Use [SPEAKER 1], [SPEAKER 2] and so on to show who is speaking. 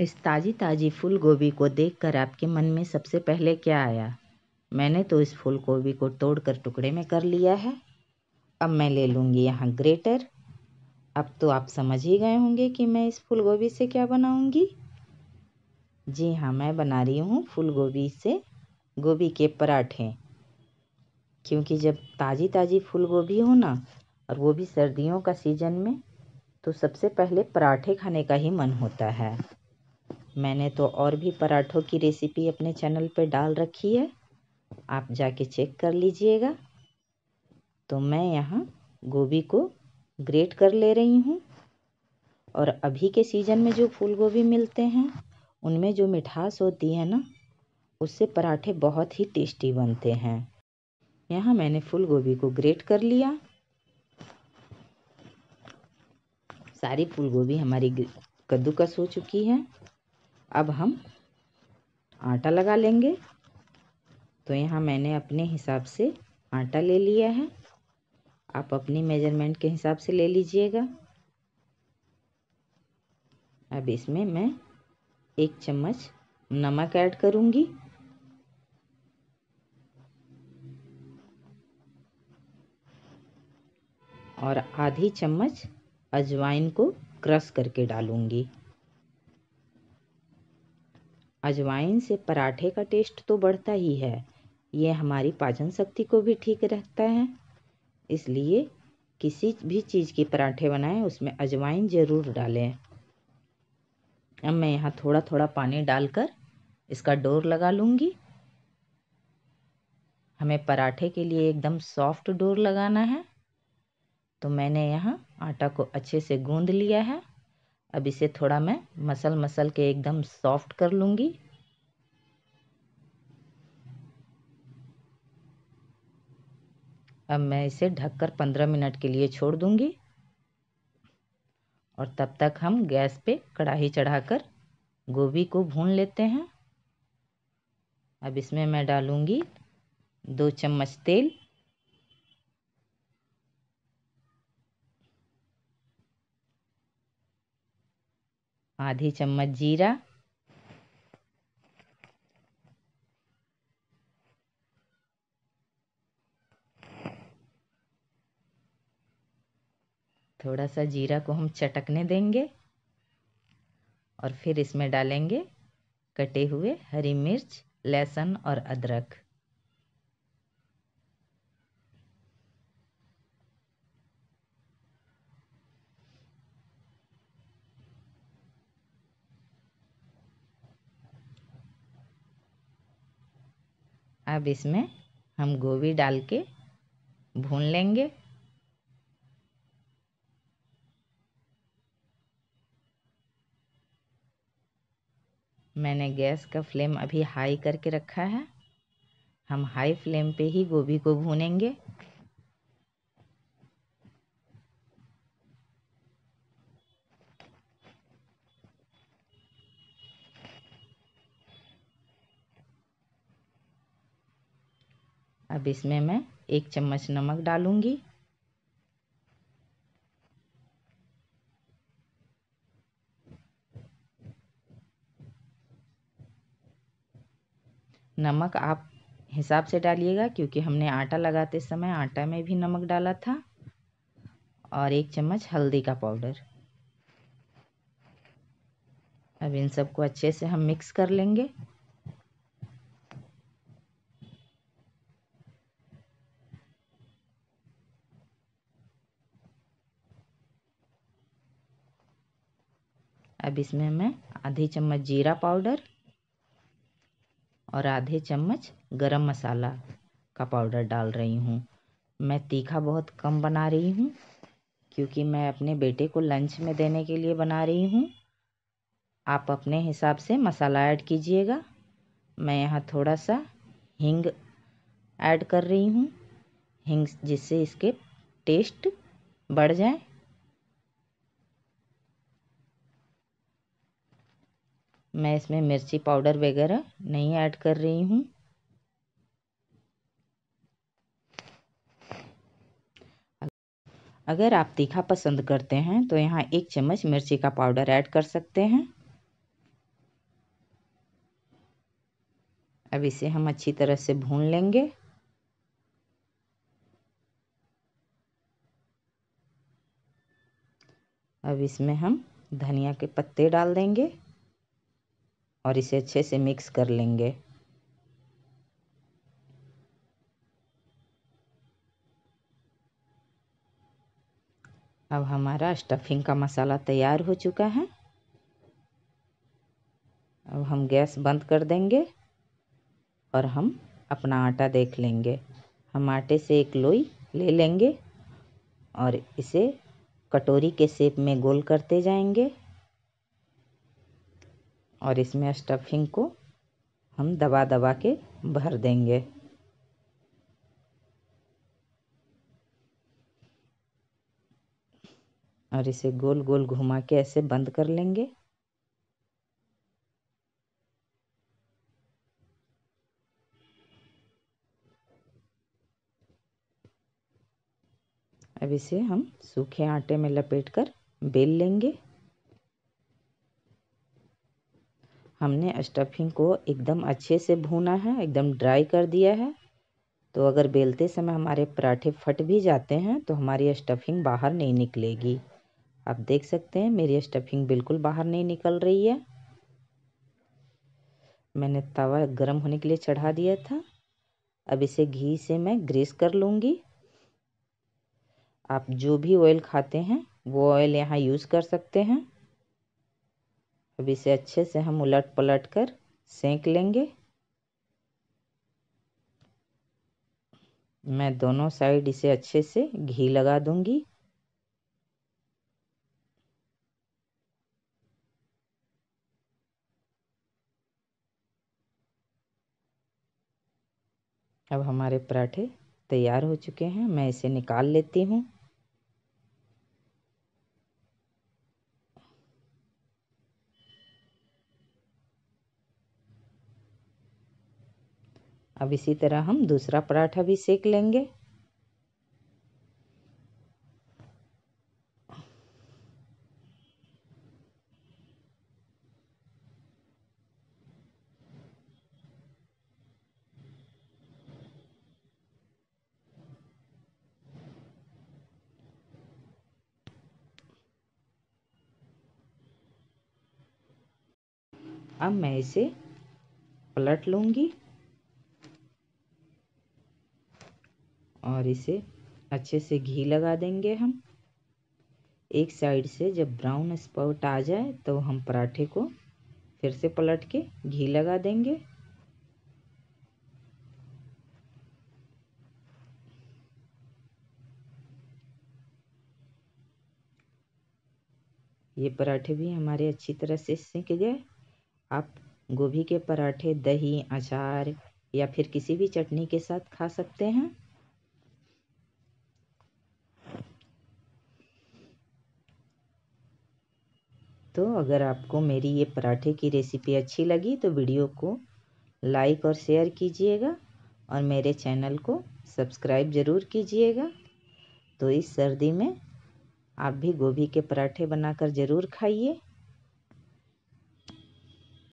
[SPEAKER 1] इस ताज़ी ताज़ी फूल गोभी को देखकर आपके मन में सबसे पहले क्या आया मैंने तो इस फूल गोभी को तोड़कर टुकड़े में कर लिया है अब मैं ले लूँगी यहाँ ग्रेटर अब तो आप समझ ही गए होंगे कि मैं इस फूल गोभी से क्या बनाऊँगी जी हाँ मैं बना रही हूँ फूल गोभी से गोभी के पराठे क्योंकि जब ताज़ी ताज़ी फूल गोभी हो ना और वो भी सर्दियों का सीज़न में तो सबसे पहले पराठे खाने का ही मन होता है मैंने तो और भी पराठों की रेसिपी अपने चैनल पे डाल रखी है आप जाके चेक कर लीजिएगा तो मैं यहाँ गोभी को ग्रेट कर ले रही हूँ और अभी के सीज़न में जो फूल गोभी मिलते हैं उनमें जो मिठास होती है ना उससे पराठे बहुत ही टेस्टी बनते हैं यहाँ मैंने फूल गोभी को ग्रेट कर लिया सारी फूल गोभी हमारी कद्दूकस हो चुकी है अब हम आटा लगा लेंगे तो यहाँ मैंने अपने हिसाब से आटा ले लिया है आप अपनी मेजरमेंट के हिसाब से ले लीजिएगा अब इसमें मैं एक चम्मच नमक ऐड करूँगी और आधी चम्मच अजवाइन को क्रश करके डालूँगी अजवाइन से पराठे का टेस्ट तो बढ़ता ही है ये हमारी पाचन शक्ति को भी ठीक रखता है इसलिए किसी भी चीज़ के पराठे बनाएं उसमें अजवाइन ज़रूर डालें अब मैं यहाँ थोड़ा थोड़ा पानी डालकर इसका डोर लगा लूँगी हमें पराठे के लिए एकदम सॉफ्ट डोर लगाना है तो मैंने यहाँ आटा को अच्छे से गूंद लिया है अब इसे थोड़ा मैं मसल मसल के एकदम सॉफ्ट कर लूँगी अब मैं इसे ढककर पंद्रह मिनट के लिए छोड़ दूँगी और तब तक हम गैस पे कढ़ाई चढ़ाकर गोभी को भून लेते हैं अब इसमें मैं डालूँगी दो चम्मच तेल आधी चम्मच जीरा थोड़ा सा जीरा को हम चटकने देंगे और फिर इसमें डालेंगे कटे हुए हरी मिर्च लहसुन और अदरक अब इसमें हम गोभी डाल के भून लेंगे मैंने गैस का फ्लेम अभी हाई करके रखा है हम हाई फ्लेम पे ही गोभी को भूनेंगे अब इसमें मैं एक चम्मच नमक डालूंगी नमक आप हिसाब से डालिएगा क्योंकि हमने आटा लगाते समय आटा में भी नमक डाला था और एक चम्मच हल्दी का पाउडर अब इन सबको अच्छे से हम मिक्स कर लेंगे अब इसमें मैं आधे चम्मच जीरा पाउडर और आधे चम्मच गरम मसाला का पाउडर डाल रही हूँ मैं तीखा बहुत कम बना रही हूँ क्योंकि मैं अपने बेटे को लंच में देने के लिए बना रही हूँ आप अपने हिसाब से मसाला ऐड कीजिएगा मैं यहाँ थोड़ा सा हींग ऐड कर रही हूँ हिंग जिससे इसके टेस्ट बढ़ जाए मैं इसमें मिर्ची पाउडर वगैरह नहीं ऐड कर रही हूँ अगर आप तीखा पसंद करते हैं तो यहाँ एक चम्मच मिर्ची का पाउडर ऐड कर सकते हैं अब इसे हम अच्छी तरह से भून लेंगे अब इसमें हम धनिया के पत्ते डाल देंगे और इसे अच्छे से मिक्स कर लेंगे अब हमारा स्टफिंग का मसाला तैयार हो चुका है अब हम गैस बंद कर देंगे और हम अपना आटा देख लेंगे हम आटे से एक लोई ले लेंगे और इसे कटोरी के शेप में गोल करते जाएंगे और इसमें स्टफिंग को हम दबा दबा के भर देंगे और इसे गोल गोल घुमा के ऐसे बंद कर लेंगे अब इसे हम सूखे आटे में लपेट कर बेल लेंगे हमने स्टफिंग को एकदम अच्छे से भूना है एकदम ड्राई कर दिया है तो अगर बेलते समय हमारे पराठे फट भी जाते हैं तो हमारी स्टफिंग बाहर नहीं निकलेगी आप देख सकते हैं मेरी स्टफिंग बिल्कुल बाहर नहीं निकल रही है मैंने तवा गर्म होने के लिए चढ़ा दिया था अब इसे घी से मैं ग्रीस कर लूँगी आप जो भी ऑयल खाते हैं वो ऑयल यहाँ यूज़ कर सकते हैं अब इसे अच्छे से हम उलट पलट कर सेंक लेंगे मैं दोनों साइड इसे अच्छे से घी लगा दूंगी अब हमारे पराठे तैयार हो चुके हैं मैं इसे निकाल लेती हूँ अब इसी तरह हम दूसरा पराठा भी सेक लेंगे अब मैं इसे पलट लूँगी और इसे अच्छे से घी लगा देंगे हम एक साइड से जब ब्राउन स्पॉट आ जाए तो हम पराठे को फिर से पलट के घी लगा देंगे ये पराठे भी हमारे अच्छी तरह से सीख गए आप गोभी के पराठे दही अचार या फिर किसी भी चटनी के साथ खा सकते हैं तो अगर आपको मेरी ये पराठे की रेसिपी अच्छी लगी तो वीडियो को लाइक और शेयर कीजिएगा और मेरे चैनल को सब्सक्राइब ज़रूर कीजिएगा तो इस सर्दी में आप भी गोभी के पराठे बनाकर ज़रूर खाइए